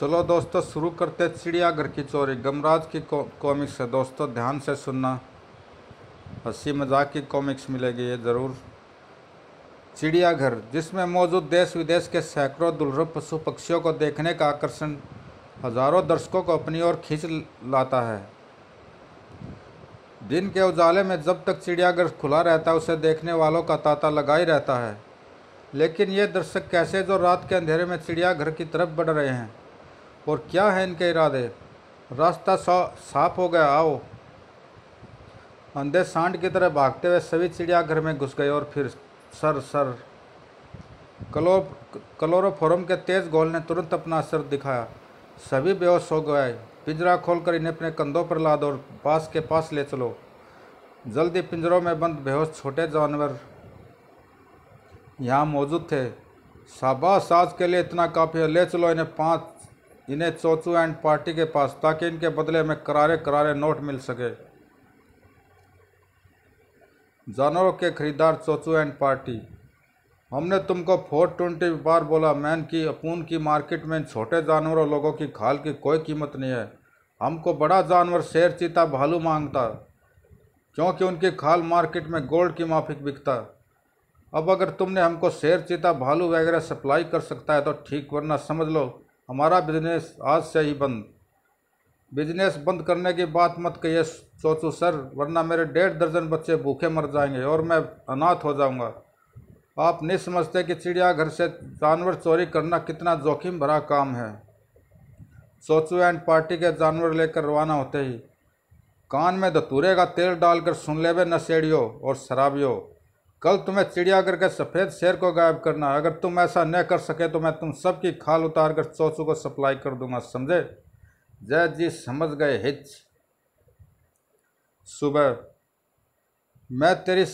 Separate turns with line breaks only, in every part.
चलो दोस्तों शुरू करते हैं चिड़ियाघर की चोरी गमराज की कॉमिक्स है दोस्तों ध्यान से सुनना हंसी मजाक की कॉमिक्स मिलेगी ये ज़रूर चिड़ियाघर जिसमें मौजूद देश विदेश के सैकड़ों दुर्लभ पशु पक्षियों को देखने का आकर्षण हजारों दर्शकों को अपनी ओर खींच लाता है दिन के उजाले में जब तक चिड़ियाघर खुला रहता है उसे देखने वालों का तांता लगा ही रहता है लेकिन ये दर्शक कैसे जो रात के अंधेरे में चिड़ियाघर की तरफ बढ़ रहे हैं और क्या है इनके इरादे रास्ता साफ हो गया आओ अंधे सांड की तरह भागते हुए सभी चिड़ियाघर में घुस गए और फिर सर सर क्लो क्लोरोफोरम के तेज गोल ने तुरंत अपना असर दिखाया सभी बेहोश हो गए पिंजरा खोलकर इन्हें अपने कंधों पर लाद और पास के पास ले चलो जल्दी पिंजरों में बंद बेहोश छोटे जानवर यहाँ मौजूद थे शाबाश आज के लिए इतना काफ़ी है ले चलो इन्हें पाँच इन्हें चोचू एंड पार्टी के पास ताकि इनके बदले में करारे करारे नोट मिल सके जानवरों के खरीदार चोचू एंड पार्टी हमने तुमको फोर ट्वेंटी बार बोला मैन की अपून की मार्केट में छोटे जानवरों लोगों की खाल की कोई कीमत नहीं है हमको बड़ा जानवर शेर चीता भालू मांगता क्योंकि उनकी खाल मार्केट में गोल्ड की माफिक बिकता अब अगर तुमने हमको शेर चीता भालू वगैरह सप्लाई कर सकता है तो ठीक वरना समझ लो हमारा बिजनेस आज से ही बंद बिजनेस बंद करने की बात मत कहिए सोचो सर वरना मेरे डेढ़ दर्जन बच्चे भूखे मर जाएंगे और मैं अनाथ हो जाऊंगा आप नहीं समझते कि चिड़ियाघर से जानवर चोरी करना कितना जोखिम भरा काम है सोचो एंड पार्टी के जानवर लेकर रवाना होते ही कान में धतूरे का तेल डालकर सुन ले नशेड़ियो नशेड़ियों और शराबियों कल तुम्हें चिड़ियाघर के सफ़ेद शेर को गायब करना है अगर तुम ऐसा न कर सके तो मैं तुम सबकी खाल उतार कर चौसू को सप्लाई कर दूंगा समझे जय जी समझ गए हिच सुबह मैं तेरी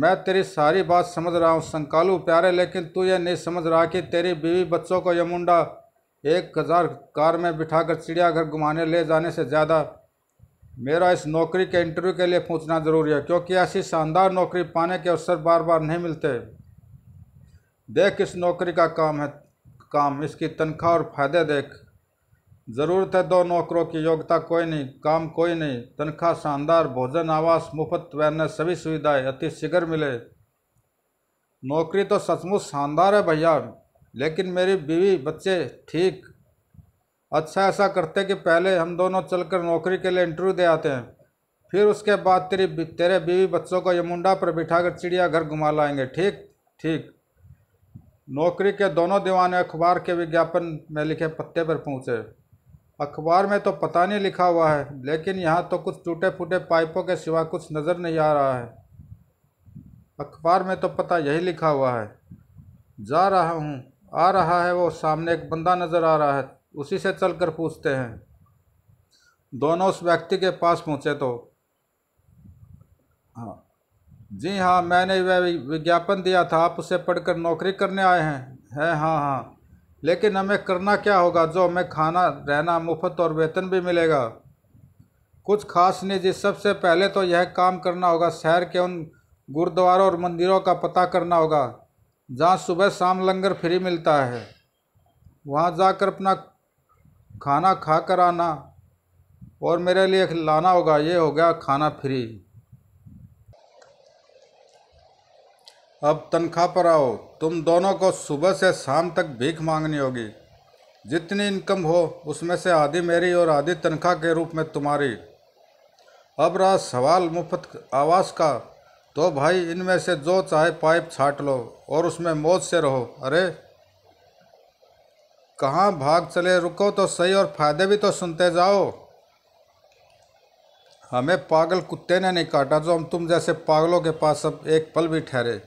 मैं तेरी सारी बात समझ रहा हूँ संकालू प्यारे लेकिन तू ये नहीं समझ रहा कि तेरी बीवी बच्चों को यमुंडा एक हज़ार कार में बिठाकर चिड़ियाघर घुमाने ले जाने से ज़्यादा मेरा इस नौकरी के इंटरव्यू के लिए पूछना ज़रूरी है क्योंकि ऐसी शानदार नौकरी पाने के अवसर बार बार नहीं मिलते देख इस नौकरी का काम है काम इसकी तनख्वाह और फायदे देख ज़रूरत है दो नौकरों की योग्यता कोई नहीं काम कोई नहीं तनख्वाह शानदार भोजन आवास मुफ्त वैन सभी सुविधाएं अति शीघ्र मिले नौकरी तो सचमुच शानदार है भैया लेकिन मेरी बीवी बच्चे ठीक अच्छा ऐसा करते कि पहले हम दोनों चलकर नौकरी के लिए इंटरव्यू दे आते हैं फिर उसके बाद तेरी तेरे बीवी बच्चों को यमुंडा पर बिठाकर कर चिड़ियाघर घुमा लाएंगे ठीक ठीक नौकरी के दोनों दीवाने अखबार के विज्ञापन में लिखे पत्ते पर पहुँचे अखबार में तो पता नहीं लिखा हुआ है लेकिन यहाँ तो कुछ टूटे फूटे पाइपों के सिवा कुछ नज़र नहीं आ रहा है अखबार में तो पता यही लिखा हुआ है जा रहा हूँ आ रहा है वो सामने एक बंदा नज़र आ रहा है उसी से चल कर पूछते हैं दोनों उस व्यक्ति के पास पहुँचे तो हाँ जी हाँ मैंने वह विज्ञापन दिया था आप उसे पढ़कर नौकरी करने आए हैं है हाँ हाँ लेकिन हमें करना क्या होगा जो हमें खाना रहना मुफ्त और वेतन भी मिलेगा कुछ खास नहीं जी सबसे पहले तो यह काम करना होगा शहर के उन गुरुद्वारों और मंदिरों का पता करना होगा जहाँ सुबह शाम लंगर फ्री मिलता है वहाँ जाकर अपना खाना खा कर आना और मेरे लिए लाना होगा ये हो गया खाना फ्री अब तनख्वाह पर आओ तुम दोनों को सुबह से शाम तक भीख मांगनी होगी जितनी इनकम हो उसमें से आधी मेरी और आधी तनख्वाह के रूप में तुम्हारी अब रहा सवाल मुफ्त आवास का तो भाई इनमें से जो चाहे पाइप छाट लो और उसमें मौज से रहो अरे कहाँ भाग चले रुको तो सही और फायदे भी तो सुनते जाओ हमें पागल कुत्ते ने नहीं काटा जो हम तुम जैसे पागलों के पास सब एक पल भी ठहरे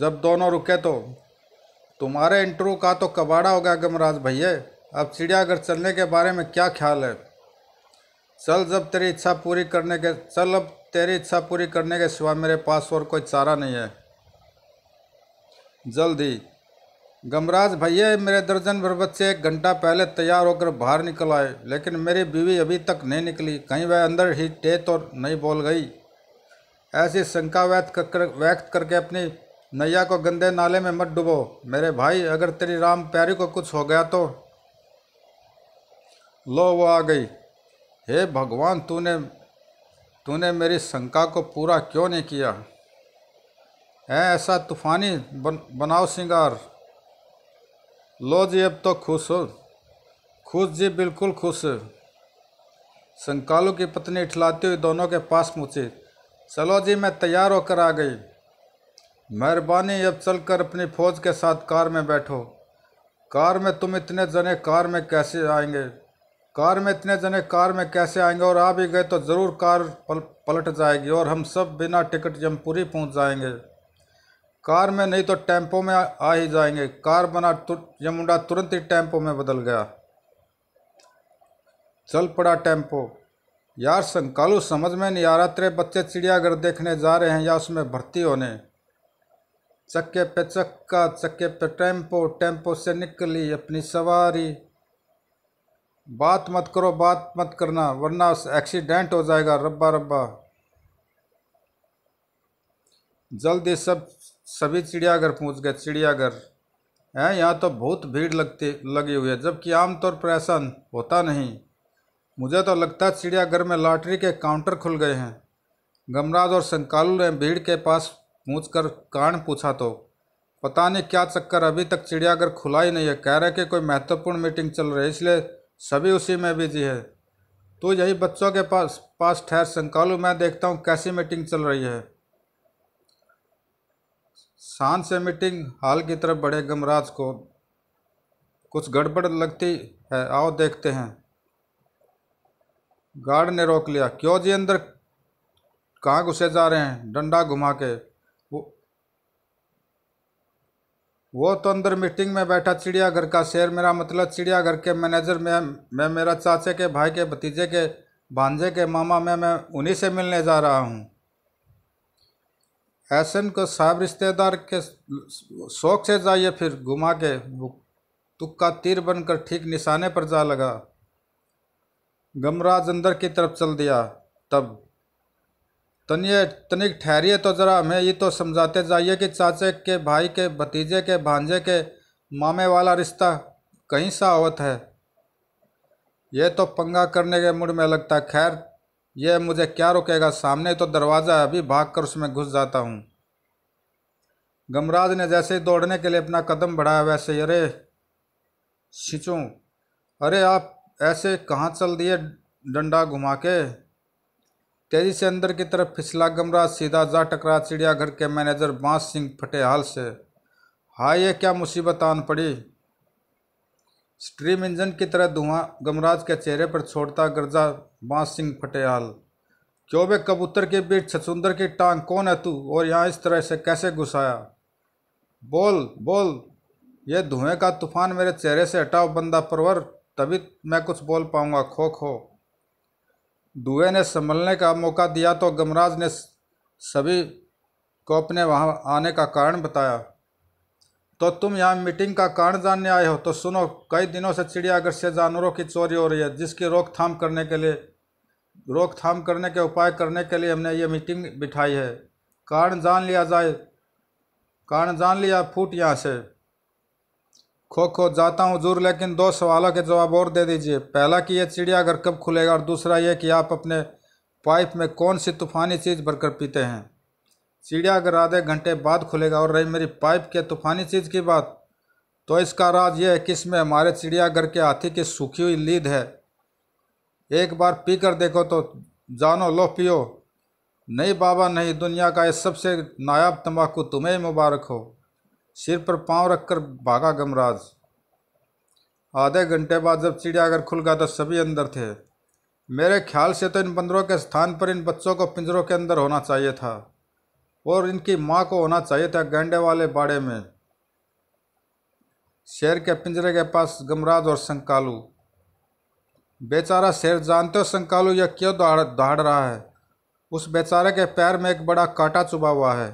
जब दोनों रुके तो तुम्हारे इंटरव्यू का तो कबाड़ा हो गया गमराज भैया अब चिड़ियाघर चलने के बारे में क्या ख्याल है चल जब तेरी इच्छा पूरी करने के चल अब तेरी इच्छा पूरी करने के सिवा मेरे पास और कोई चारा नहीं है जल्दी गमराज भैया मेरे दर्जन भर बच्चे एक घंटा पहले तैयार होकर बाहर निकल आए लेकिन मेरी बीवी अभी तक नहीं निकली कहीं वह अंदर ही टे और नहीं बोल गई ऐसी शंका व्यक्त कर व्यक्त करके अपनी नैया को गंदे नाले में मत डुबो मेरे भाई अगर तेरी राम प्यारी को कुछ हो गया तो लो वो आ गई हे भगवान तूने तूने मेरी शंका को पूरा क्यों नहीं किया है ऐसा तूफ़ानी बन, बनाओ सिंगार लो जी अब तो खुश हो खुश जी बिल्कुल खुश संकालू की पत्नी इठलाती हुई दोनों के पास पहुँचे चलो जी मैं तैयार होकर आ गई मेहरबानी अब चलकर अपनी फ़ौज के साथ कार में बैठो कार में तुम इतने जने कार में कैसे आएंगे कार में इतने जने कार में कैसे आएंगे और आ भी गए तो ज़रूर कार पल, पलट जाएगी और हम सब बिना टिकट जमपुरी पहुंच जाएंगे कार में नहीं तो टेम्पो में आ ही जाएंगे कार बना तुर, यह मुंडा तुरंत ही टेम्पो में बदल गया चल पड़ा टेम्पो यार संकालू समझ में नहीं आ रहा तेरे बच्चे चिड़ियाघर देखने जा रहे हैं या उसमें भर्ती होने चक्के पे चक्का चक्के पे टेम्पो टेम्पो से निकली अपनी सवारी बात मत करो बात मत करना वरना एक्सीडेंट हो जाएगा रब्बा रब्बा जल्दी सब सभी चिड़ियाघर पहुंच गए चिड़ियाघर हैं यहाँ तो बहुत भीड़ लगती लगी हुई है जबकि आमतौर पर ऐसा होता नहीं मुझे तो लगता है चिड़ियाघर में लॉटरी के काउंटर खुल गए हैं गमराज और संकालू ने भीड़ के पास पहुँच कर कारण पूछा तो पता नहीं क्या चक्कर अभी तक चिड़ियाघर खुला ही नहीं है कह रहे कि कोई महत्वपूर्ण मीटिंग चल रही है इसलिए सभी उसी में बिजी है तो यही बच्चों के पास पास ठहर संकालू मैं देखता हूँ कैसी मीटिंग चल रही है शान से मीटिंग हाल की तरफ बढ़े गमराज को कुछ गड़बड़ लगती है आओ देखते हैं गार्ड ने रोक लिया क्यों जी अंदर कहाँ घुसे जा रहे हैं डंडा घुमा के वो वो तो अंदर मीटिंग में बैठा चिड़ियाघर का शेर मेरा मतलब चिड़ियाघर के मैनेजर में मैं मेरा चाचे के भाई के भतीजे के भांजे के मामा में मैं उन्हीं से मिलने जा रहा हूँ ऐसन को साहब रिश्तेदार के शौक से जाइए फिर घुमा के तुक्का तीर बनकर ठीक निशाने पर जा लगा गमराज अंदर की तरफ चल दिया तब तनिए तनिक ठहरिए तो ज़रा हमें ये तो समझाते जाइए कि चाचे के भाई के भतीजे के भांजे के मामे वाला रिश्ता कहीं सावत है यह तो पंगा करने के मूड में लगता खैर यह मुझे क्या रोकेगा सामने तो दरवाज़ा है अभी भाग कर उसमें घुस जाता हूँ गमराज ने जैसे ही दौड़ने के लिए अपना कदम बढ़ाया वैसे ही अरे छिंचूँ अरे आप ऐसे कहाँ चल दिए डंडा घुमा के तेजी से अंदर की तरफ फिसला गमराज सीधा जा टकरा चिड़ियाघर के मैनेजर बांस सिंह फटेहाल से हाय ये क्या मुसीबत आन पड़ी स्ट्रीम इंजन की तरह धुआं गमराज के चेहरे पर छोड़ता गर्जा बांस सिंह फटेहाल क्यों वे कबूतर के बीच छछुंदर की टांग कौन है तू और यहाँ इस तरह से कैसे घुसाया बोल बोल यह धुएं का तूफान मेरे चेहरे से हटाओ बंदा परवर तभी मैं कुछ बोल पाऊंगा खो खो धुएं ने संभलने का मौका दिया तो गमराज ने सभी को अपने वहाँ आने का कारण बताया तो तुम यहाँ मीटिंग का कारण जानने आए हो तो सुनो कई दिनों से चिड़ियाघर से जानवरों की चोरी हो रही है जिसकी रोकथाम करने के लिए रोकथाम करने के उपाय करने के लिए हमने ये मीटिंग बिठाई है कारण जान लिया जाए कारण जान लिया फूट यहाँ से खो खो जाता हूँ जरूर लेकिन दो सवालों के जवाब और दे दीजिए पहला कि यह चिड़ियाघर कब खुलेगा और दूसरा ये कि आप अपने पाइप में कौन सी तूफानी चीज़ भरकर पीते हैं सीढ़िया अगर आधे घंटे बाद खुलेगा और रही मेरी पाइप के तूफानी चीज़ की बात तो इसका राज यह है कि इसमें हमारे चिड़ियाघर के हाथी की सूखी हुई लीद है एक बार पी कर देखो तो जानो लो पियो नहीं बाबा नहीं दुनिया का ये सबसे नायाब तंबाकू तुम्हें मुबारक हो सिर पर पांव रखकर भागा गमराज आधे घंटे बाद जब चिड़ियाघर खुल गया तो सभी अंदर थे मेरे ख्याल से तो इन बंदरों के स्थान पर इन बच्चों को पिंजरों के अंदर होना चाहिए था और इनकी माँ को होना चाहिए था गंडे वाले बाड़े में शेर के पिंजरे के पास गमराज और संकालू बेचारा शेर जानते हो संकालू यह क्यों दहाड़ दहाड़ रहा है उस बेचारे के पैर में एक बड़ा कांटा चुभा हुआ है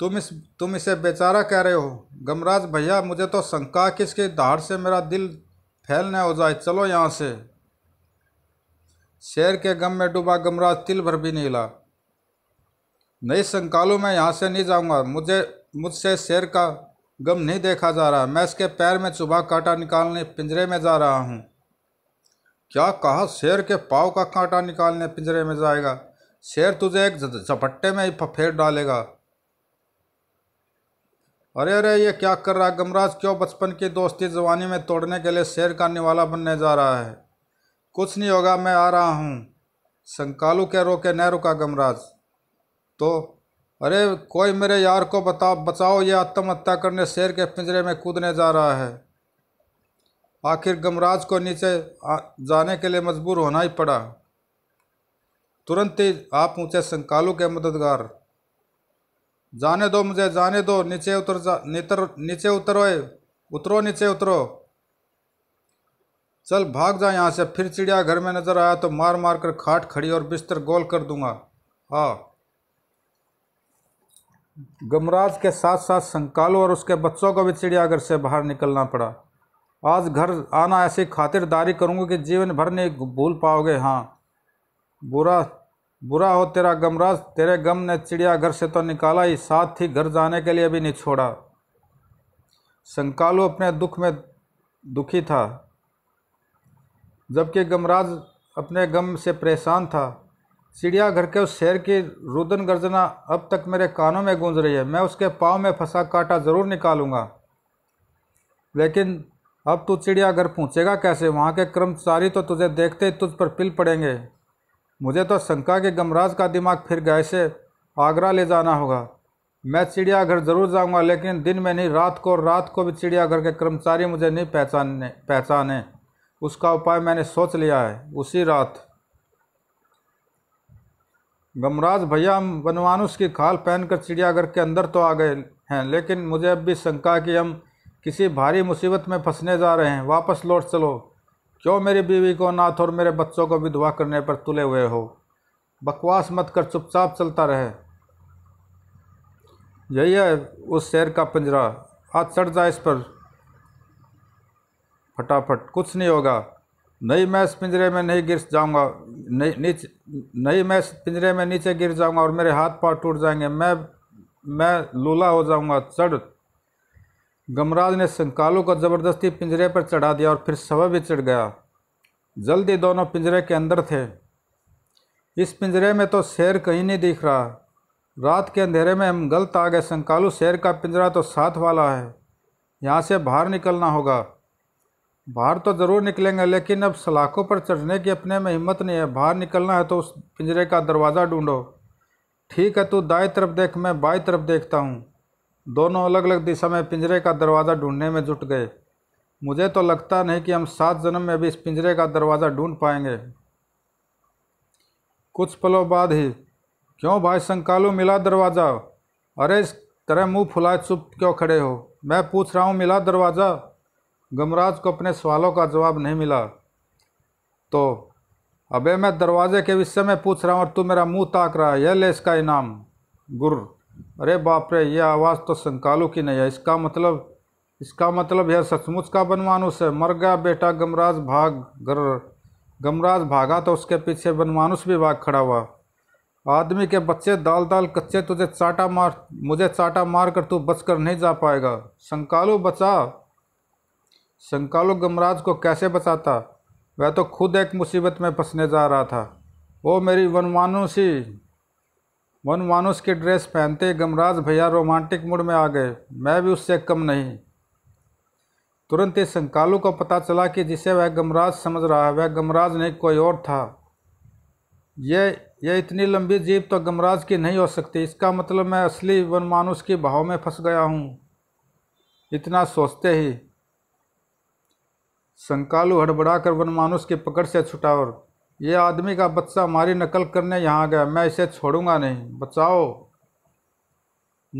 तुम इस तुम इसे बेचारा कह रहे हो गमराज भैया मुझे तो शंका किसके दहाड़ से मेरा दिल फैलने हो जाए चलो यहाँ से शेर के गम में डूबा गमराज तिल भर भी नहीं ला नहीं संकालों में यहाँ से नहीं जाऊँगा मुझे मुझसे शेर का गम नहीं देखा जा रहा मैं इसके पैर में चुबा कांटा निकालने पिंजरे में जा रहा हूँ क्या कहा शेर के पाव का कांटा निकालने पिंजरे में जाएगा शेर तुझे एक झपट्टे में ही फेर डालेगा अरे अरे ये क्या कर रहा है गमराज क्यों बचपन की दोस्ती जवानी में तोड़ने के लिए शेर का निवाला बनने जा रहा है कुछ नहीं होगा मैं आ रहा हूँ संकालू के रोके न रुका गमराज तो अरे कोई मेरे यार को बता बचाओ ये आत्महत्या करने शेर के पिंजरे में कूदने जा रहा है आखिर गमराज को नीचे जाने के लिए मजबूर होना ही पड़ा तुरंत ही आप ऊँचे संकालू के मददगार जाने दो मुझे जाने दो नीचे उतर जा नीतर नीचे उतरो उतरो नीचे उतरो चल भाग जा यहाँ से फिर चिड़िया घर में नज़र आया तो मार मार कर खाट खड़ी और बिस्तर गोल कर दूंगा हाँ गमराज के साथ साथ संकालो और उसके बच्चों को भी चिड़ियाघर से बाहर निकलना पड़ा आज घर आना ऐसी खातिरदारी करूँगा कि जीवन भर नहीं भूल पाओगे हाँ बुरा बुरा हो तेरा गमराज तेरे गम ने चिड़ियाघर से तो निकाला ही साथ ही घर जाने के लिए भी नहीं छोड़ा संकालो अपने दुख में दुखी था जबकि गमराज अपने गम से परेशान था चिड़ियाघर के उस शेर की रुदन गर्जना अब तक मेरे कानों में गूंज रही है मैं उसके पाँव में फंसा काटा ज़रूर निकालूंगा लेकिन अब तू चिड़ियाघर पहुँचेगा कैसे वहाँ के कर्मचारी तो तुझे देखते ही तुझ पर पिल पड़ेंगे मुझे तो शंका के गमराज का दिमाग फिर गए से आगरा ले जाना होगा मैं चिड़ियाघर ज़रूर जाऊंगा लेकिन दिन में नहीं रात को रात को भी चिड़ियाघर के कर्मचारी मुझे नहीं पहचानने पहचाने उसका उपाय मैंने सोच लिया है उसी रात गमराज भैया हम बनवानुष की खाल पहनकर चिड़ियाघर के अंदर तो आ गए हैं लेकिन मुझे अब भी शंका कि हम किसी भारी मुसीबत में फंसने जा रहे हैं वापस लौट चलो क्यों मेरी बीवी को नाथ और मेरे बच्चों को विधवा करने पर तुले हुए हो बकवास मत कर चुपचाप चलता रहे यही है उस शेर का पिंजरा आज चढ़ जाए इस पर फटाफट कुछ नहीं होगा नहीं मैं इस पिंजरे में नहीं गिर जाऊंगा नहीं नीचे नहीं मैं इस पिंजरे में नीचे गिर जाऊंगा और मेरे हाथ पाँव टूट जाएंगे मैं मैं लूला हो जाऊंगा चढ़ गमराज ने संकालू को ज़बरदस्ती पिंजरे पर चढ़ा दिया और फिर सवा भी चढ़ गया जल्दी दोनों पिंजरे के अंदर थे इस पिंजरे में तो शेर कहीं नहीं दिख रहा रात के अंधेरे में हम गलत आ गए संकालू शेर का पिंजरा तो साथ वाला है यहाँ से बाहर निकलना होगा बाहर तो ज़रूर निकलेंगे लेकिन अब सलाखों पर चढ़ने की अपने में हिम्मत नहीं है बाहर निकलना है तो उस पिंजरे का दरवाज़ा ढूंढो ठीक है तू दाएं तरफ देख मैं बाएं तरफ देखता हूँ दोनों अलग अलग दिशा में पिंजरे का दरवाज़ा ढूंढने में जुट गए मुझे तो लगता नहीं कि हम सात जन्म में भी इस पिंजरे का दरवाज़ा ढूंढ पाएंगे कुछ पलों बाद ही क्यों भाई संकालू मिला दरवाज़ा अरे इस तरह मुंह फुलाए चुप क्यों खड़े हो मैं पूछ रहा हूँ मिला दरवाज़ा गमराज को अपने सवालों का जवाब नहीं मिला तो अबे मैं दरवाजे के विषय में पूछ रहा हूँ और तू मेरा मुंह ताक रहा है यह ले इसका इनाम गुर अरे बाप रे यह आवाज़ तो संकालू की नहीं है इसका मतलब इसका मतलब यह सचमुच का बनवानुस है मर गया बेटा गमराज भाग घर गमराज भागा तो उसके पीछे बनमानुष भी भाग खड़ा हुआ आदमी के बच्चे दाल दाल कच्चे तुझे चाटा मार मुझे चाटा मार कर तू बच कर नहीं जा पाएगा संकालू बचा शंकालु गमराज को कैसे बचाता वह तो खुद एक मुसीबत में फंसने जा रहा था वो मेरी वनमानुषी वनमानुष की ड्रेस पहनते गमराज भैया रोमांटिक मूड में आ गए मैं भी उससे कम नहीं तुरंत ही संकालू को पता चला कि जिसे वह गमराज समझ रहा है वह गमराज नहीं कोई और था यह यह इतनी लंबी जीप तो गमराज की नहीं हो सकती इसका मतलब मैं असली वनमानुष के भाव में फंस गया हूँ इतना सोचते ही संकालू हड़बड़ा कर वनमानुष के पकड़ से छुटा और ये आदमी का बच्चा हमारी नकल करने यहाँ गया मैं इसे छोड़ूंगा नहीं बचाओ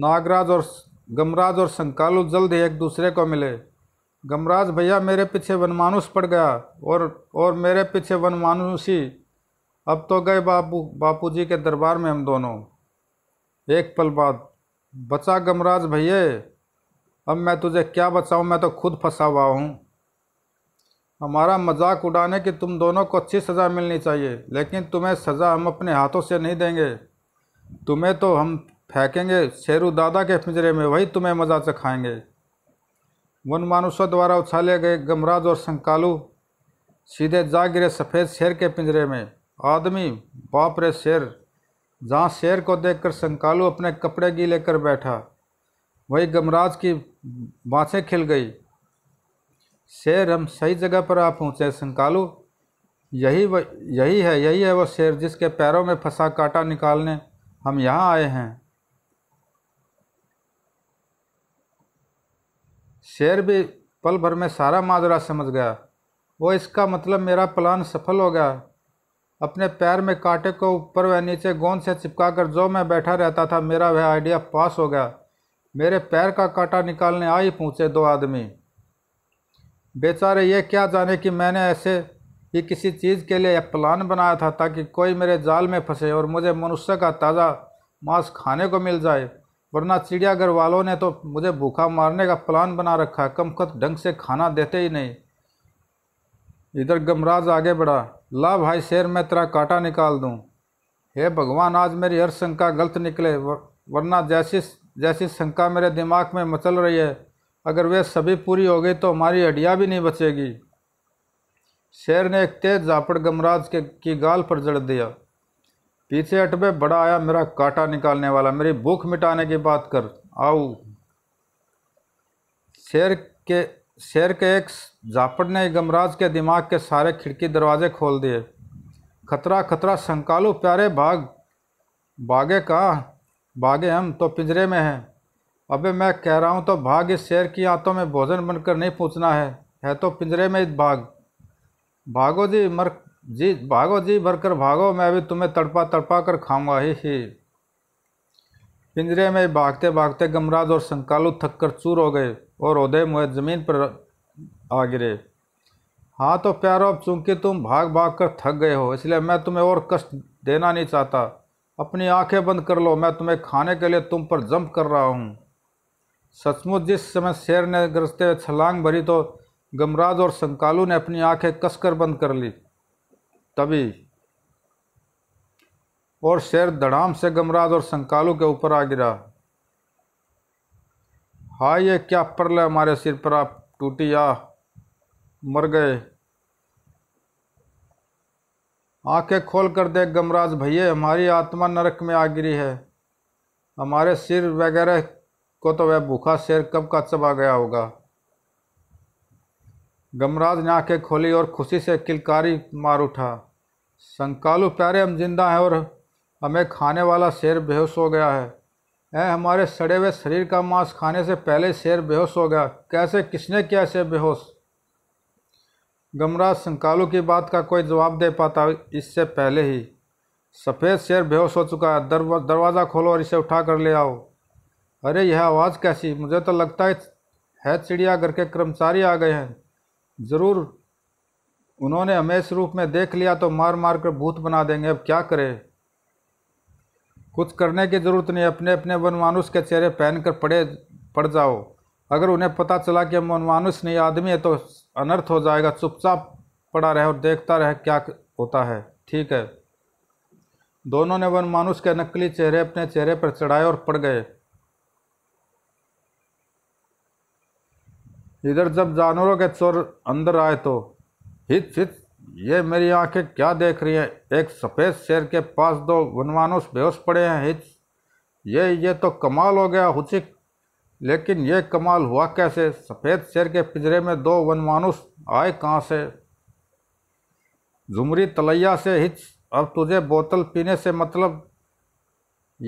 नागराज और गमराज और संकालु जल्द ही एक दूसरे को मिले गमराज भैया मेरे पीछे वनमानुष पड़ गया और और मेरे पीछे वनमानुषी अब तो गए बापू जी के दरबार में हम दोनों एक पल बाद बचा गमराज भैया अब मैं तुझे क्या बचाऊँ मैं तो खुद फंसा हुआ हूँ हमारा मजाक उड़ाने की तुम दोनों को अच्छी सज़ा मिलनी चाहिए लेकिन तुम्हें सज़ा हम अपने हाथों से नहीं देंगे तुम्हें तो हम फेंकेंगे शेरू दादा के पिंजरे में वही तुम्हें मज़ा चखाएंगे वन मानुषों द्वारा उछाले गए गमराज और संकालू सीधे जा गिरे सफ़ेद शेर के पिंजरे में आदमी बाप रे शेर जहाँ शेर को देखकर संकालू अपने कपड़े गीले कर बैठा वही गमराज की बाँसें खिल गई शेर हम सही जगह पर आ पहुँचे संकालू यही वह यही है यही है वो शेर जिसके पैरों में फंसा काटा निकालने हम यहाँ आए हैं शेर भी पल भर में सारा माजरा समझ गया वो इसका मतलब मेरा प्लान सफल हो गया अपने पैर में कांटे को ऊपर व नीचे गोंद से चिपकाकर जो मैं बैठा रहता था मेरा वह आइडिया पास हो गया मेरे पैर का कांटा निकालने आ ही पहुँचे दो आदमी बेचारे ये क्या जाने कि मैंने ऐसे ही किसी चीज़ के लिए प्लान बनाया था ताकि कोई मेरे जाल में फंसे और मुझे मनुष्य का ताज़ा मांस खाने को मिल जाए वरना चिड़ियाघर वालों ने तो मुझे भूखा मारने का प्लान बना रखा है कमखत ढंग से खाना देते ही नहीं इधर गमराज आगे बढ़ा ला भाई शेर मैं तेरा काटा निकाल दूँ हे भगवान आज मेरी हर शंका गलत निकले वरना जैसी जैसी शंका मेरे दिमाग में मचल रही है अगर वे सभी पूरी हो गई तो हमारी हड्डियाँ भी नहीं बचेगी शेर ने एक तेज झापड़ गमराज के की गाल पर जड़ दिया पीछे हटबे बड़ा आया मेरा काटा निकालने वाला मेरी भूख मिटाने की बात कर आओ शेर के शेर के एक झापड़ ने गमराज के दिमाग के सारे खिड़की दरवाजे खोल दिए खतरा खतरा संकालो प्यारे भाग भागे कहाँ भागे हम तो पिंजरे में हैं अबे मैं कह रहा हूँ तो भाग इस शेर की आंतों में भोजन बनकर नहीं पूछना है है तो पिंजरे में भाग भागो जी मर जी भागो जी भरकर भागो मैं अभी तुम्हें तड़पा तड़पा कर खाऊंगा ही ही पिंजरे में भागते भागते गमराज और संकालू थक कर चूर हो गए और उदय मुहे जमीन पर आ गिरे हाँ तो प्यारो अब चूँकि तुम भाग भाग कर थक गए हो इसलिए मैं तुम्हें और कष्ट देना नहीं चाहता अपनी आंखें बंद कर लो मैं तुम्हें खाने के लिए तुम पर जंप कर रहा हूँ सचमुच जिस समय शेर ने गरजते हुए छलांग भरी तो गमराज और संकालू ने अपनी आंखें कसकर बंद कर ली तभी और शेर धड़ाम से गमराज और संकालू के ऊपर आ गिरा हाय ये क्या परले हमारे सिर पर आप टूटी आ मर गए आंखें खोल कर देख गमराज भैया हमारी आत्मा नरक में आ गिरी है हमारे सिर वगैरह को तो वह भूखा शेर कब का चबा गया होगा गमराज ने आँखें खोली और खुशी से किलकारी मार उठा संकालू प्यारे हम जिंदा हैं और हमें खाने वाला शेर बेहोश हो गया है ऐ हमारे सड़े हुए शरीर का मांस खाने से पहले शेर बेहोश हो गया कैसे किसने किया शेर बेहोश गमराज संकालू की बात का कोई जवाब दे पाता इससे पहले ही सफ़ेद शेर बेहोश हो चुका है दरवाज़ा खोलो और इसे उठा कर ले आओ अरे यह आवाज़ कैसी मुझे तो लगता है है चिड़ियाघर के कर्मचारी आ गए हैं ज़रूर उन्होंने हमें इस रूप में देख लिया तो मार मार कर भूत बना देंगे अब क्या करें कुछ करने की ज़रूरत नहीं अपने अपने वनमानुष के चेहरे पहन कर पड़े पड़ जाओ अगर उन्हें पता चला कि हम वनमानुष नहीं आदमी है तो अनर्थ हो जाएगा चुपचाप पड़ा रहे और देखता रहे क्या होता है ठीक है दोनों ने वनमानुष के नकली चेहरे अपने चेहरे पर चढ़ाए और पड़ गए इधर जब जानवरों के चोर अंदर आए तो हिच हिच ये मेरी आंखें क्या देख रही हैं एक सफ़ेद शेर के पास दो वनवानुष बेहोश पड़े हैं हिच ये ये तो कमाल हो गया हुचिक लेकिन ये कमाल हुआ कैसे सफ़ेद शेर के पिंजरे में दो वनमानुष आए कहाँ से झुमरी तलैया से हिच अब तुझे बोतल पीने से मतलब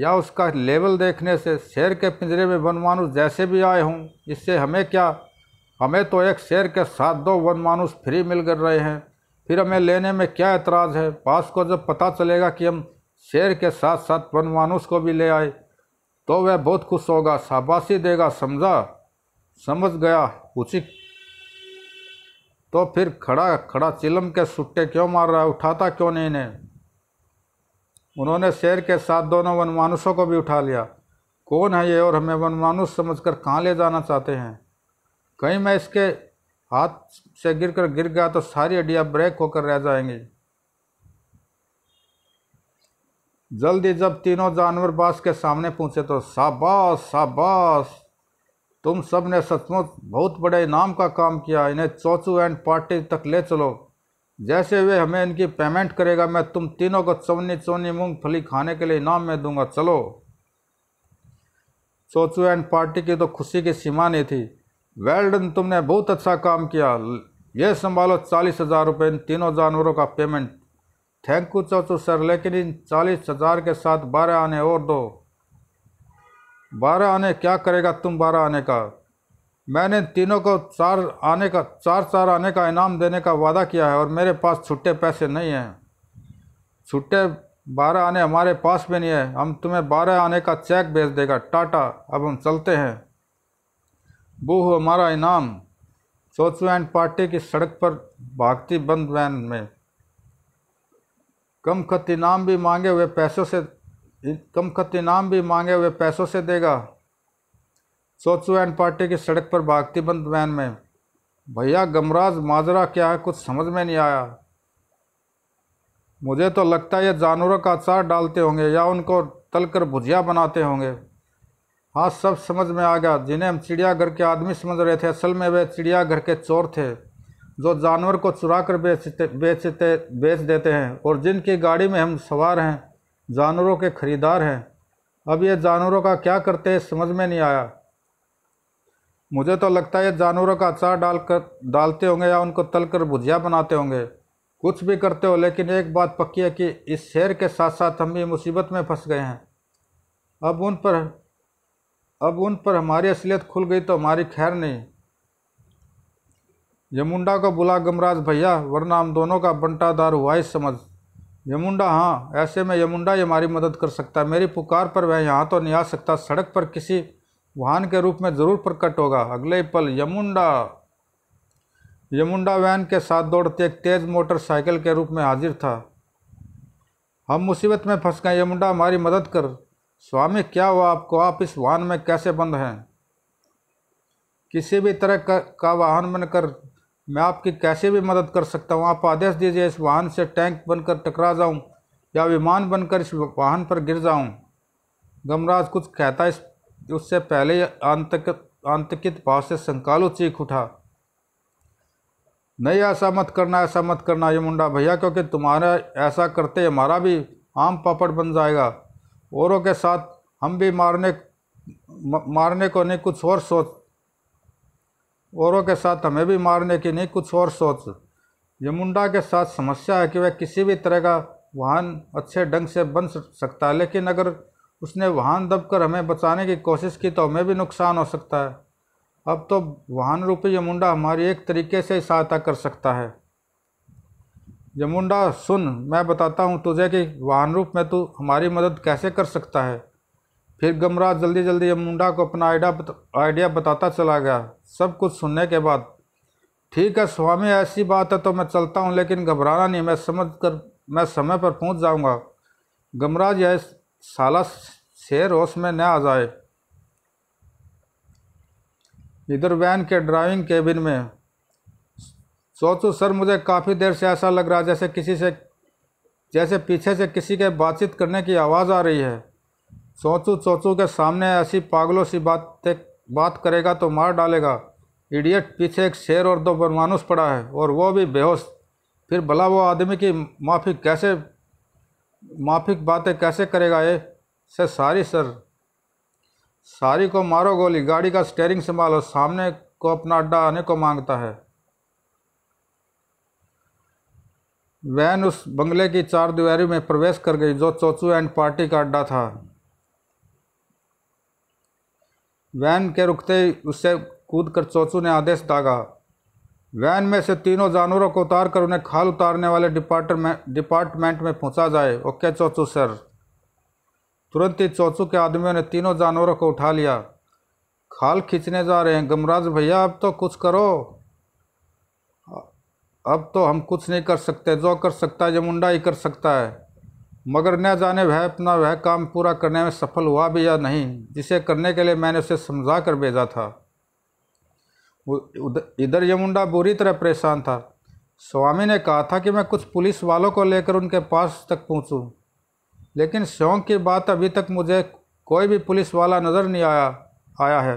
या उसका लेवल देखने से शेर के पिंजरे में वनमानुष जैसे भी आए हों इससे हमें क्या हमें तो एक शेर के साथ दो वन मानुष फ्री मिल कर रहे हैं फिर हमें लेने में क्या एतराज़ है पास को जब पता चलेगा कि हम शेर के साथ साथ वनमानुष को भी ले आए तो वह बहुत खुश होगा शाबाशी देगा समझा समझ गया उचित तो फिर खड़ा खड़ा चिलम के सुट्टे क्यों मार रहा है उठाता क्यों नहीं इन्हें उन्होंने शेर के साथ दोनों वनमानुषों को भी उठा लिया कौन है ये और हमें वनमानुष कर कहाँ ले जाना चाहते हैं कहीं मैं इसके हाथ से गिर कर गिर गया तो सारी हड्डियाँ ब्रेक होकर रह जाएंगी जल्दी जब तीनों जानवर बास के सामने पहुंचे तो शाबाश शाबाश तुम सब ने सचमुच बहुत बड़े इनाम का काम किया इन्हें चौचू एंड पार्टी तक ले चलो जैसे वे हमें इनकी पेमेंट करेगा मैं तुम तीनों को चौनी चौनी मूंगफली खाने के लिए इनाम में दूंगा चलो चौचू एंड पार्टी की तो खुशी की सीमा नहीं थी वेल डन तुमने बहुत अच्छा काम किया ये संभालो चालीस हज़ार रुपये इन तीनों जानवरों का पेमेंट थैंक यू चाचू सर लेकिन इन चालीस हज़ार के साथ बारह आने और दो बारह आने क्या करेगा तुम बारह आने का मैंने तीनों को चार आने का चार चार आने का इनाम देने का वादा किया है और मेरे पास छुट्टे पैसे नहीं हैं छुट्टे बारह आने हमारे पास भी नहीं है हम तुम्हें बारह आने का चेक भेज देगा टाटा अब हम चलते हैं वो हमारा इनाम चौथ वैन पाटे की सड़क पर भागती बंद वैन में कम खत इनाम भी मांगे हुए पैसों से कम खत इनाम भी मांगे हुए पैसों से देगा सोच वैन पाटे की सड़क पर भागती बंद वैन में भैया गमराज माजरा क्या है कुछ समझ में नहीं आया मुझे तो लगता है ये जानवरों का अचार डालते होंगे या उनको तलकर भुजिया बनाते होंगे आज हाँ, सब समझ में आ गया जिन्हें हम चिड़ियाघर के आदमी समझ रहे थे असल में वे चिड़ियाघर के चोर थे जो जानवर को चुरा कर बेचते बेचते बेच देते हैं और जिनकी गाड़ी में हम सवार हैं जानवरों के खरीदार हैं अब ये जानवरों का क्या करते हैं समझ में नहीं आया मुझे तो लगता है ये जानवरों का अचार डाल कर डालते होंगे या उनको तल कर भुजिया बनाते होंगे कुछ भी करते हो लेकिन एक बात पक्की है कि इस शेर के साथ साथ हम भी मुसीबत में फंस गए हैं अब उन पर अब उन पर हमारी असलियत खुल गई तो हमारी खैर नहीं यमुंडा को बुला गमराज भैया वरना हम दोनों का बंटादार हुआ ही समझ यमुंडा हाँ ऐसे में यमुंडा ही हमारी मदद कर सकता है मेरी पुकार पर वह यहाँ तो नहीं आ सकता सड़क पर किसी वाहन के रूप में ज़रूर प्रकट होगा अगले ही पल यमुंडा यमुंडा वैन के साथ दौड़ते एक तेज़ मोटरसाइकिल के रूप में हाजिर था हम मुसीबत में फंस गए यमुंडा हमारी मदद कर स्वामी क्या हुआ आपको आप इस वाहन में कैसे बंद हैं किसी भी तरह का, का वाहन बनकर मैं आपकी कैसे भी मदद कर सकता हूँ आप आदेश दीजिए इस वाहन से टैंक बनकर टकरा जाऊँ या विमान बनकर इस वाहन पर गिर जाऊँ गमराज कुछ कहता इस उससे पहले आंतक आंतकित भाव से संकालू चीख उठा नहीं ऐसा मत करना ऐसा मत करना ये मुंडा भैया क्योंकि तुम्हारा ऐसा करते हमारा भी आम पापड़ बन जाएगा औरों के साथ हम भी मारने मारने को नहीं कुछ और सोच औरों के साथ हमें भी मारने की नहीं कुछ और सोच ये मुंडा के साथ समस्या है कि वह किसी भी तरह का वाहन अच्छे ढंग से बन सकता है लेकिन अगर उसने वाहन दबकर हमें बचाने की कोशिश की तो हमें भी नुकसान हो सकता है अब तो वाहन रूपी यमुंडा हमारी एक तरीके से सहायता कर सकता है यमुंडा सुन मैं बताता हूँ तुझे कि वाहन रूप में तू हमारी मदद कैसे कर सकता है फिर गमराज जल्दी जल्दी यमुंडा को अपना आइडिया बत, आइडिया बताता चला गया सब कुछ सुनने के बाद ठीक है स्वामी ऐसी बात है तो मैं चलता हूँ लेकिन घबराना नहीं मैं समझ कर मैं समय पर पहुँच जाऊँगा गमराज यह साला शेर होश में न आ जाए इधर वैन के ड्राइविंग केबिन में सोचो सर मुझे काफ़ी देर से ऐसा लग रहा है जैसे किसी से जैसे पीछे से किसी के बातचीत करने की आवाज़ आ रही है सोचू सोचू के सामने ऐसी पागलों सी बात बात करेगा तो मार डालेगा इडियट पीछे एक शेर और दो बरमानुस पड़ा है और वो भी बेहोश फिर भला वो आदमी की माफ़ी कैसे माफिक बातें कैसे करेगा ये से सारी सर सारी को मारो गोली गाड़ी का स्टेयरिंग संभालो सामने को अपना अड्डा आने को मांगता है वैन उस बंगले की चार दीवारी में प्रवेश कर गई जो चौचू एंड पार्टी का अड्डा था वैन के रुकते ही उससे कूद कर चौचू ने आदेश दागा वैन में से तीनों जानवरों को उतार कर उन्हें खाल उतारने वाले डिपार्टमेंट डिपार्टमेंट में पहुंचा जाए ओके चौचू सर तुरंत ही चौचू के आदमियों ने तीनों जानवरों को उठा लिया खाल खींचने जा रहे हैं गमराज भैया अब तो कुछ करो अब तो हम कुछ नहीं कर सकते जो कर सकता है यमुंडा ही कर सकता है मगर न जाने वह अपना वह काम पूरा करने में सफल हुआ भी या नहीं जिसे करने के लिए मैंने उसे समझा कर भेजा था इधर यमुंडा बुरी तरह परेशान था स्वामी ने कहा था कि मैं कुछ पुलिस वालों को लेकर उनके पास तक पहुंचूं, लेकिन शौक की बात अभी तक मुझे कोई भी पुलिस वाला नज़र नहीं आया आया है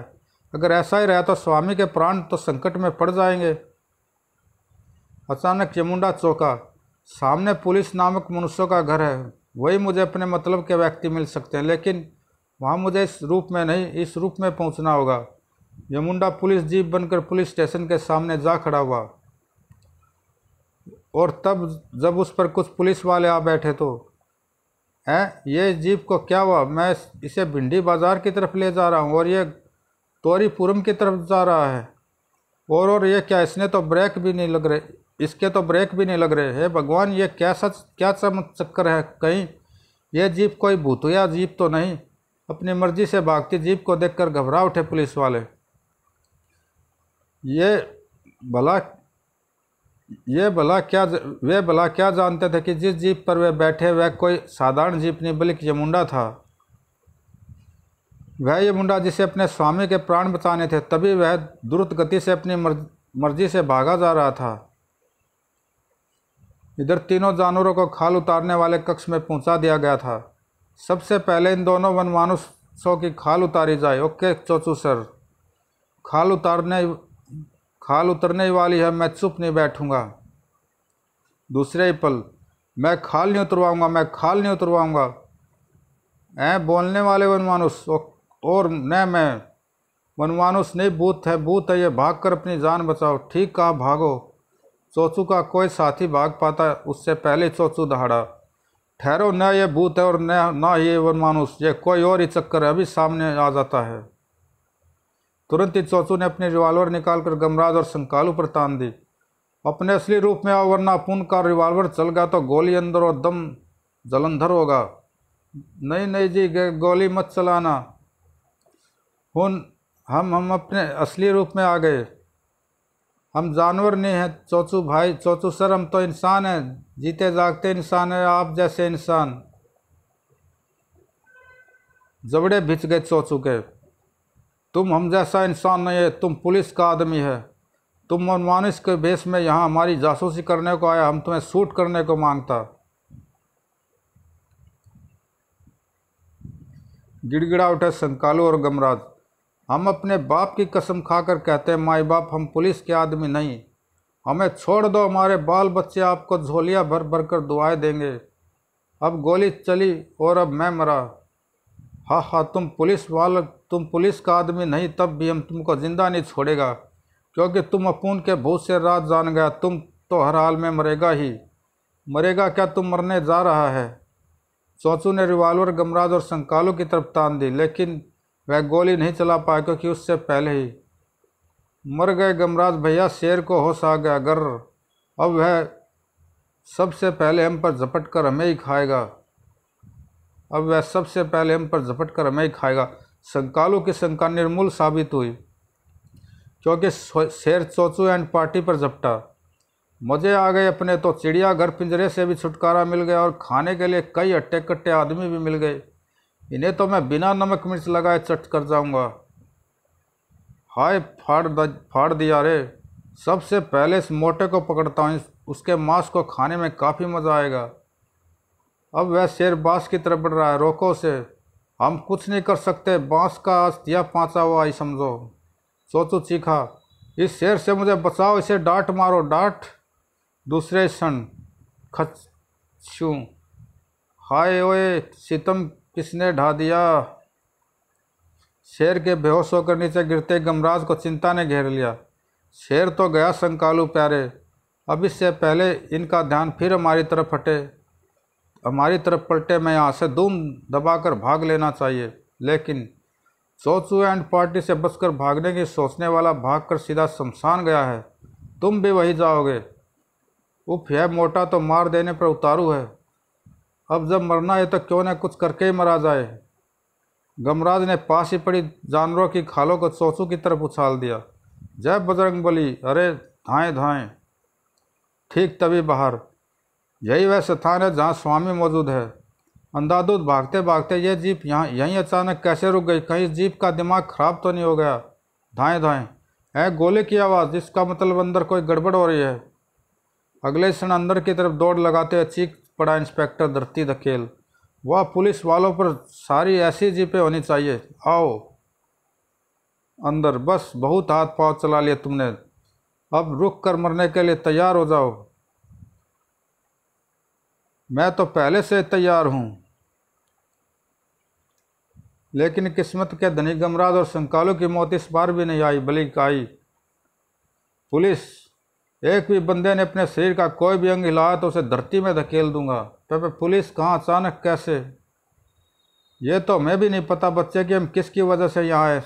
अगर ऐसा ही रहा तो स्वामी के प्राण तो संकट में पड़ जाएंगे अचानक यमुंडा चौका सामने पुलिस नामक मनुष्यों का घर है वही मुझे अपने मतलब के व्यक्ति मिल सकते हैं लेकिन वहाँ मुझे इस रूप में नहीं इस रूप में पहुँचना होगा यमुंडा पुलिस जीप बनकर पुलिस स्टेशन के सामने जा खड़ा हुआ और तब जब उस पर कुछ पुलिस वाले आ बैठे तो हैं ये जीप को क्या हुआ मैं इसे भिंडी बाज़ार की तरफ ले जा रहा हूँ और ये तोरीपुरम की तरफ जा रहा है और और ये क्या इसने तो ब्रेक भी नहीं लग रहे इसके तो ब्रेक भी नहीं लग रहे हैं भगवान ये क्या सच क्या चमक चक्कर है कहीं ये जीप कोई भूतुया जीप तो नहीं अपनी मर्जी से भागती जीप को देखकर घबरा उठे पुलिस वाले ये भला ये भला क्या वे भला क्या जानते थे कि जिस जीप पर वे बैठे वह कोई साधारण जीप नहीं बल्कि यमुंडा था वह ये मुंडा जिसे अपने स्वामी के प्राण बचाने थे तभी वह द्रुत गति से अपनी मर्जी से भागा जा रहा था इधर तीनों जानवरों को खाल उतारने वाले कक्ष में पहुंचा दिया गया था सबसे पहले इन दोनों वनमानुषों की खाल उतारी जाए ओके चोचू सर खाल उतारने खाल उतरने वाली है मैं चुप नहीं बैठूंगा दूसरे ही पल मैं खाल नहीं उतरवाऊंगा मैं खाल नहीं उतरवाऊंगा ऐ बोलने वाले वनमानुष और न मैं वनमानुष नहीं भूत है भूत है ये भाग कर अपनी जान बचाओ ठीक कहा भागो चोचू का कोई साथी भाग पाता उससे पहले चोचू दहाड़ा ठहरो न ये भूत है और न ना ये वन मानुष ये कोई और ही चक्कर अभी सामने आ जाता है तुरंत ही चौचू ने अपने रिवाल्वर निकालकर गमराज और संकालू पर तान दी अपने असली रूप में आओ वरना पुन का रिवाल्वर चल गया तो गोली अंदर और दम जलंधर होगा नहीं नहीं जी गोली मत चलाना हम हम अपने असली रूप में आ गए हम जानवर नहीं हैं चौचू भाई चौचू सर हम तो इंसान हैं जीते जागते इंसान हैं आप जैसे इंसान जबड़े भिच गए चौचू के तुम हम जैसा इंसान नहीं है तुम पुलिस का आदमी है तुम मनमानस के बेस में यहाँ हमारी जासूसी करने को आया हम तुम्हें सूट करने को मांगता गिड़गिड़ा उठे संकालू और गमराज हम अपने बाप की कसम खाकर कहते हैं माए बाप हम पुलिस के आदमी नहीं हमें छोड़ दो हमारे बाल बच्चे आपको झोलियाँ भर भर कर दुआएं देंगे अब गोली चली और अब मैं मरा हाँ हाँ तुम पुलिस वाल तुम पुलिस का आदमी नहीं तब भी हम तुमको ज़िंदा नहीं छोड़ेगा क्योंकि तुम अपून के भूत से रात जान गया तुम तो हर हाल में मरेगा ही मरेगा क्या तुम मरने जा रहा है चौचू ने रिवाल्वर गमराज और संकालों की तरफ तान दी लेकिन वह गोली नहीं चला पाया क्योंकि उससे पहले ही मर गए गमराज भैया शेर को होश आ गया गर्र अब वह सबसे पहले हम पर झपट कर हमें ही खाएगा अब वह सबसे पहले हम पर झपट कर हमें ही खाएगा संकालू की शंका निर्मूल साबित हुई क्योंकि शेर चोचू एंड पार्टी पर झपटा मज़े आ गए अपने तो चिड़ियाघर पिंजरे से भी छुटकारा मिल गया और खाने के लिए कई अट्टे कट्टे आदमी भी मिल गए इन्हें तो मैं बिना नमक मिर्च लगाए चट कर जाऊंगा हाय फाड़ फाड़ दिया रे सबसे पहले इस मोटे को पकड़ता हूँ उसके मांस को खाने में काफ़ी मज़ा आएगा अब वह शेर बाँस की तरफ बढ़ रहा है रोको से हम कुछ नहीं कर सकते बाँस का अस्तिया पाँचा हुआ ही समझो सोचू चीखा इस शेर से मुझे बचाओ इसे डांट मारो डांट दूसरे क्षण खचू हाय ओए सितम किसने ढा दिया शेर के बेहोश होकर नीचे गिरते गमराज को चिंता ने घेर लिया शेर तो गया संकालू प्यारे अब इससे पहले इनका ध्यान फिर हमारी तरफ हटे हमारी तरफ पलटे मैं यहाँ से दूम दबाकर भाग लेना चाहिए लेकिन चौचू एंड पार्टी से बचकर भागने की सोचने वाला भागकर सीधा शमशान गया है तुम भी वही जाओगे उफ है मोटा तो मार देने पर उतारू है अब जब मरना है तो क्यों ना कुछ करके ही मरा जाए गमराज ने पास ही पड़ी जानवरों की खालों को सोसू की तरफ उछाल दिया जय बजरंग बली अरे धाएँ धाएँ ठीक तभी बाहर यही वह स्थान है जहाँ स्वामी मौजूद है अंधाधुत भागते भागते यह जीप यहाँ यहीं अचानक कैसे रुक गई कहीं जीप का दिमाग खराब तो नहीं हो गया धाएँ धाएँ है गोले की आवाज़ जिसका मतलब अंदर कोई गड़बड़ हो रही है अगले क्षण अंदर की तरफ दौड़ लगाते हुए चीख पड़ा इंस्पेक्टर धरती धकेल वह पुलिस वालों पर सारी ऐसी जीपें होनी चाहिए आओ अंदर बस बहुत हाथ पाँव चला लिए तुमने अब रुक कर मरने के लिए तैयार हो जाओ मैं तो पहले से तैयार हूँ लेकिन किस्मत के धनी गमराज और संकालों की मौत इस बार भी नहीं आई बल्कि आई पुलिस एक भी बंदे ने अपने शरीर का कोई भी अंग हिलाया तो उसे धरती में धकेल दूंगा तो पुलिस कहाँ अचानक कैसे ये तो हमें भी नहीं पता बच्चे कि हम किसकी वजह से यहाँ आए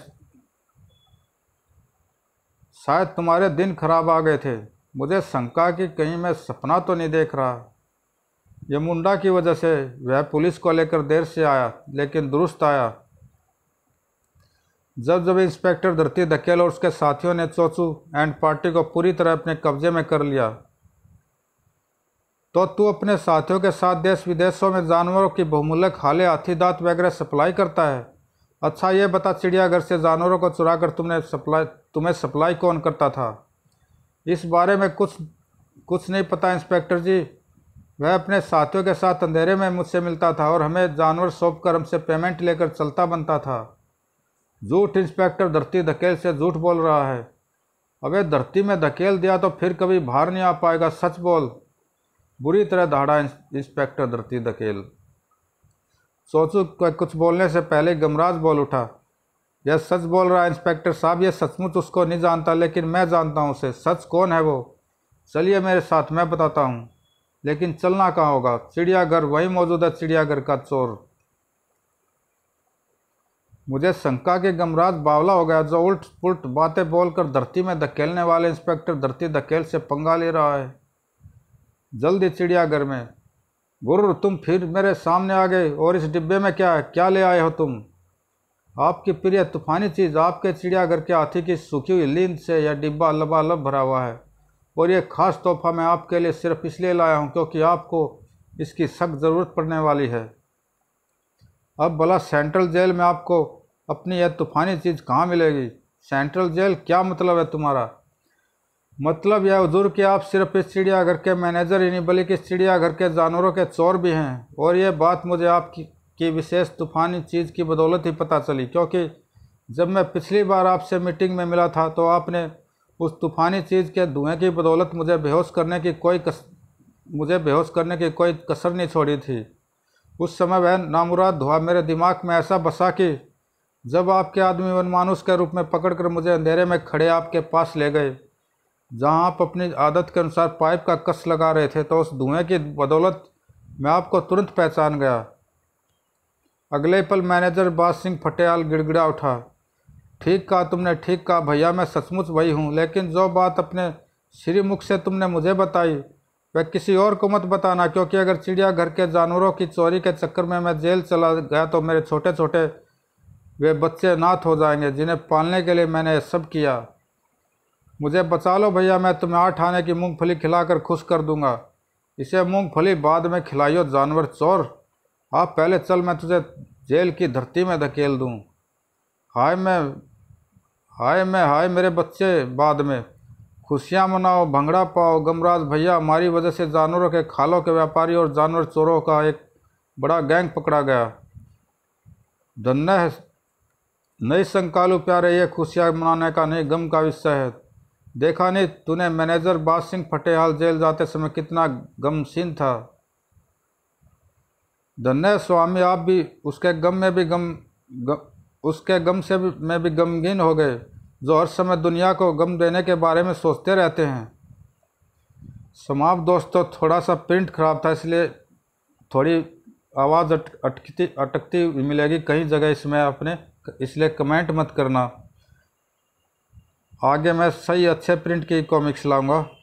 शायद तुम्हारे दिन खराब आ गए थे मुझे शंका कि कहीं मैं सपना तो नहीं देख रहा ये मुंडा की वजह से वह पुलिस को लेकर देर से आया लेकिन दुरुस्त आया जब जब इंस्पेक्टर धरती धकेल और उसके साथियों ने चौचू एंड पार्टी को पूरी तरह अपने कब्जे में कर लिया तो तू अपने साथियों के साथ देश विदेशों में जानवरों की बहुमूल्यक हाले हाथी दांत वगैरह सप्लाई करता है अच्छा ये बता चिड़ियाघर से जानवरों को चुरा कर तुमने सप्लाई तुम्हें सप्लाई कौन करता था इस बारे में कुछ कुछ नहीं पता इंस्पेक्टर जी वह अपने साथियों के साथ अंधेरे में मुझसे मिलता था और हमें जानवर सौंप कर हमसे पेमेंट लेकर चलता बनता था झूठ इंस्पेक्टर धरती धकेल से झूठ बोल रहा है अबे धरती में धकेल दिया तो फिर कभी बाहर नहीं आ पाएगा सच बोल बुरी तरह दहाड़ा इंस्पेक्टर धरती धकेल सोचू कुछ बोलने से पहले गमराज बोल उठा यह सच बोल रहा है इंस्पेक्टर साहब यह सचमुच उसको नहीं जानता लेकिन मैं जानता हूँ उसे सच कौन है वो चलिए मेरे साथ मैं बताता हूँ लेकिन चलना कहाँ होगा चिड़ियाघर वही मौजूद है चिड़ियाघर का चोर मुझे शंका के गमराज बावला हो गया जो उल्ट पुलट बातें बोलकर धरती में धकेलने वाले इंस्पेक्टर धरती धकेल से पंगा ले रहा है जल्दी चिड़ियाघर में गुरु तुम फिर मेरे सामने आ गए और इस डिब्बे में क्या है क्या ले आए हो तुम आपकी प्रिय तूफानी चीज़ आपके चिड़ियाघर के हाथी की सूखी हुई लींद से यह डिब्बा लबालब भरा हुआ है और ये ख़ास तोहफा मैं आपके लिए सिर्फ इसलिए लाया हूँ क्योंकि आपको इसकी सख्त ज़रूरत पड़ने वाली है अब भला सेंट्रल जेल में आपको अपनी यह तूफ़ानी चीज़ कहाँ मिलेगी सेंट्रल जेल क्या मतलब है तुम्हारा मतलब यह हजूर कि आप सिर्फ इस चिड़ियाघर के मैनेजर ही नहीं बल्कि इस चिड़ियाघर के जानवरों के चोर भी हैं और यह बात मुझे आपकी की विशेष तूफ़ानी चीज़ की बदौलत ही पता चली क्योंकि जब मैं पिछली बार आपसे मीटिंग में मिला था तो आपने उस तूफ़ानी चीज़ के धुएँ की बदौलत मुझे बेहोश करने की कोई कस मुझे बेहोश करने की कोई कसर नहीं छोड़ी थी उस समय वह नामुराद धुआ मेरे दिमाग में ऐसा बसा कि जब आपके आदमी वनमानुष के रूप में पकड़कर मुझे अंधेरे में खड़े आपके पास ले गए जहां आप अपनी आदत के अनुसार पाइप का कस लगा रहे थे तो उस धुएं की बदौलत मैं आपको तुरंत पहचान गया अगले पल मैनेजर बाज सिंह फटेयाल गिड़गिड़ा उठा ठीक कहा तुमने ठीक कहा भैया मैं सचमुच वही हूँ लेकिन जो बात अपने श्रीमुख से तुमने मुझे बताई वह किसी और को मत बताना क्योंकि अगर चिड़ियाघर के जानवरों की चोरी के चक्कर में मैं जेल चला गया तो मेरे छोटे छोटे वे बच्चे नाथ हो जाएंगे जिन्हें पालने के लिए मैंने सब किया मुझे बचा लो भैया मैं तुम्हें आठ आने की मूँगफली खिलाकर खुश कर दूंगा इसे मूँगफली बाद में खिलाइयो जानवर चोर आप पहले चल मैं तुझे जेल की धरती में धकेल दूँ हाय मैं हाय मैं हाय मेरे बच्चे बाद में खुशियाँ मनाओ भंगड़ा पाओ गमराज भैया हमारी वजह से जानवरों के खालों के व्यापारी और जानवर चोरों का एक बड़ा गैंग पकड़ा गया धन्य है नई संकालू प्यारे ये खुशियाँ मनाने का नहीं गम का विषय है देखा नहीं तूने मैनेजर बाज सिंह फटेहाल जेल जाते समय कितना गमसीन था धन्य स्वामी आप भी उसके गम में भी गम, गम उसके गम से भी में भी गमगीन हो गए जो हर समय दुनिया को गम देने के बारे में सोचते रहते हैं समाप्त दोस्तों थोड़ा सा प्रिंट ख़राब था इसलिए थोड़ी आवाज़ अट, अटकती अटकती मिलेगी कहीं जगह इसमें आपने इसलिए कमेंट मत करना आगे मैं सही अच्छे प्रिंट की कॉमिक्स लाऊंगा